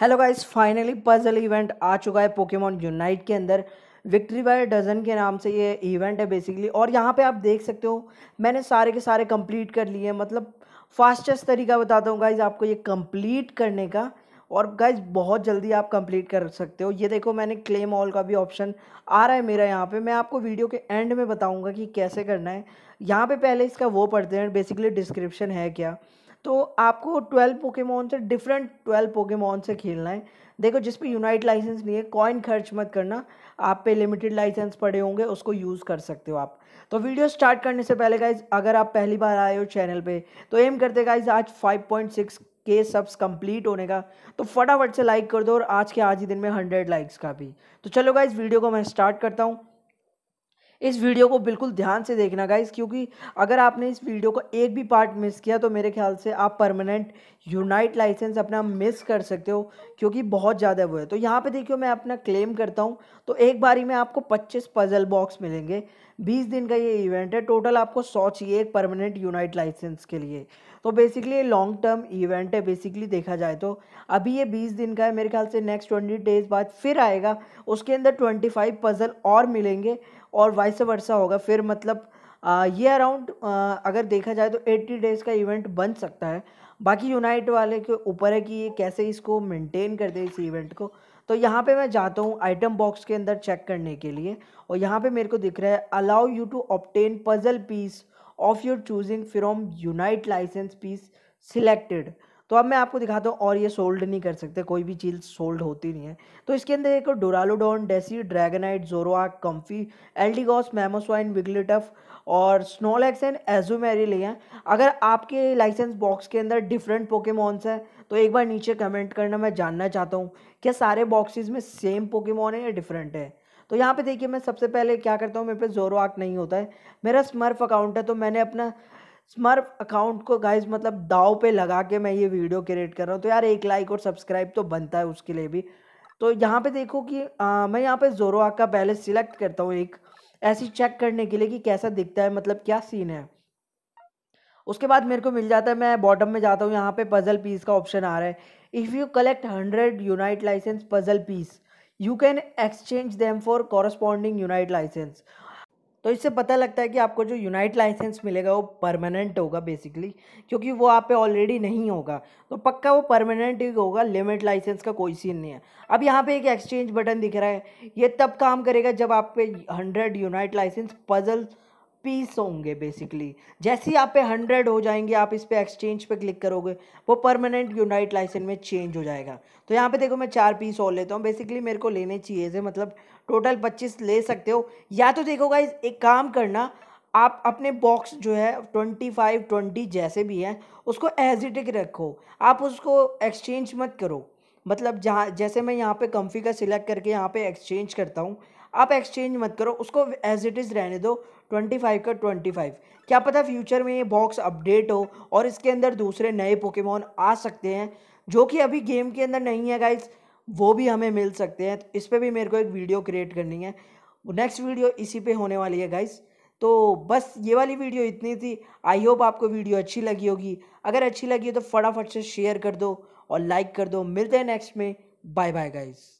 hello guys finally puzzle event आ चुका है पोकेमॉन यूनाइट के अंदर विक्ट्री बाय डजन के नाम से ये इवेंट है बेसिकली और यहाँ पे आप देख सकते हो मैंने सारे के सारे कंप्लीट कर लिए मतलब फास्टेस्ट तरीका बताता हूँ गाइज आपको ये कंप्लीट करने का और गाइज बहुत जल्दी आप कंप्लीट कर सकते हो ये देखो मैंने क्लेम ऑल का भी ऑप्शन आ रहा है मेरा यहाँ पे मैं आपको वीडियो के एंड में बताऊँगा कि कैसे करना है यहाँ पे पहले इसका वो पढ़ते हैं बेसिकली डिस्क्रिप्शन है क्या तो आपको ट्वेल्व पोकेमोन से डिफरेंट ट्वेल्व पोकेमोन से खेलना है देखो जिस पे यूनाइट लाइसेंस नहीं है कॉइन खर्च मत करना आप पे लिमिटेड लाइसेंस पड़े होंगे उसको यूज़ कर सकते हो आप तो वीडियो स्टार्ट करने से पहले गाइज अगर आप पहली बार आए हो चैनल पे तो एम करते गाइज आज 5.6 के सब्स कंप्लीट होने का तो फटाफट से लाइक कर दो और आज के आज ही दिन में हंड्रेड लाइक्स का भी तो चलो गाइज वीडियो को मैं स्टार्ट करता हूँ इस वीडियो को बिल्कुल ध्यान से देखना गाइज क्योंकि अगर आपने इस वीडियो को एक भी पार्ट मिस किया तो मेरे ख्याल से आप परमानेंट यूनाइट लाइसेंस अपना मिस कर सकते हो क्योंकि बहुत ज़्यादा वो है तो यहाँ पे देखियो मैं अपना क्लेम करता हूँ तो एक बारी में आपको 25 पजल बॉक्स मिलेंगे 20 दिन का ये इवेंट है टोटल आपको सौ चाहिए एक परमानेंट यूनाइट लाइसेंस के लिए तो बेसिकली ये लॉन्ग टर्म इवेंट है बेसिकली देखा जाए तो अभी ये 20 दिन का है मेरे ख्याल से नेक्स्ट 20 डेज बाद फिर आएगा उसके अंदर 25 पजल और मिलेंगे और वाइस वर्षा होगा फिर मतलब ये अराउंड अगर देखा जाए तो एट्टी डेज़ का इवेंट बन सकता है बाकी यूनाइट वाले के ऊपर है कि ये कैसे इसको मेंटेन कर दे इस इवेंट को तो यहाँ पे मैं जाता हूँ आइटम बॉक्स के अंदर चेक करने के लिए और यहाँ पे मेरे को दिख रहा है allow you to obtain puzzle piece of your choosing from Unite licence piece selected तो अब मैं आपको दिखाता हूँ और ये सोल्ड नहीं कर सकते कोई भी चीज़ सोल्ड होती नहीं है तो इसके अंदर एक डोरालोडोन डेसी Dragonite Zoroark Comfey Eldegoss Mamoswine Wigglytuff और स्नोलैक्स एंड एजोमेरी लिए हैं अगर आपके लाइसेंस बॉक्स के अंदर डिफरेंट पोकेमॉन्स हैं तो एक बार नीचे कमेंट करना मैं जानना चाहता हूँ क्या सारे बॉक्सिस में सेम पोकेमॉन है या डिफरेंट है तो यहाँ पे देखिए मैं सबसे पहले क्या करता हूँ मेरे पे जोरो आक नहीं होता है मेरा स्मर्फ अकाउंट है तो मैंने अपना स्मर्फ अकाउंट को गाइज मतलब दाव पे लगा के मैं ये वीडियो क्रिएट कर रहा हूँ तो यार एक लाइक और सब्सक्राइब तो बनता है उसके लिए भी तो यहाँ पे देखो कि आ, मैं यहाँ पे जोरो का पहले सिलेक्ट करता हूँ एक ऐसी चेक करने के लिए कि कैसा दिखता है मतलब क्या सीन है उसके बाद मेरे को मिल जाता है मैं बॉटम में जाता हूँ यहाँ पे पजल पीस का ऑप्शन आ रहा है if you collect hundred Unite licence puzzle piece you can exchange them for corresponding Unite licence तो इससे पता लगता है कि आपको जो यूनाइट लाइसेंस मिलेगा वो परमानेंट होगा बेसिकली क्योंकि वो आप पे ऑलरेडी नहीं होगा तो पक्का वो परमानेंट ही होगा लिमिट लाइसेंस का कोई सीन नहीं है अब यहाँ पे एक एक्सचेंज बटन दिख रहा है ये तब काम करेगा जब आप पे hundred Unite licence puzzle piece होंगे बेसिकली जैसे ही आप पे हंड्रेड हो जाएंगे आप इस पर एक्सचेंज पे क्लिक करोगे वो परमानेंट यूनाइट लाइसेंस में चेंज हो जाएगा तो यहाँ पे देखो मैं चार पीस और लेता हूँ बेसिकली मेरे को लेने चाहिए थे मतलब टोटल पच्चीस ले सकते हो या तो देखोगा एक काम करना आप अपने बॉक्स जो है ट्वेंटी फाइव ट्वेंटी जैसे भी हैं उसको एज इट रखो आप उसको एक्सचेंज मत करो मतलब जहाँ जैसे मैं यहाँ पे कंफी का सिलेक्ट करके यहाँ पे एक्सचेंज करता हूँ आप एक्सचेंज मत करो उसको एज इट इज़ रहने दो ट्वेंटी फाइव का ट्वेंटी फाइव क्या पता फ्यूचर में ये बॉक्स अपडेट हो और इसके अंदर दूसरे नए पोकेमॉन आ सकते हैं जो कि अभी गेम के अंदर नहीं है गाइज वो भी हमें मिल सकते हैं तो इस पर भी मेरे को एक वीडियो क्रिएट करनी है नेक्स्ट वीडियो इसी पे होने वाली है गाइज़ तो बस ये वाली वीडियो इतनी थी आई होप आपको वीडियो अच्छी लगी होगी अगर अच्छी लगी हो तो फटाफट से शेयर कर दो और लाइक कर दो मिलते हैं नेक्स्ट में बाय बाय गाइज़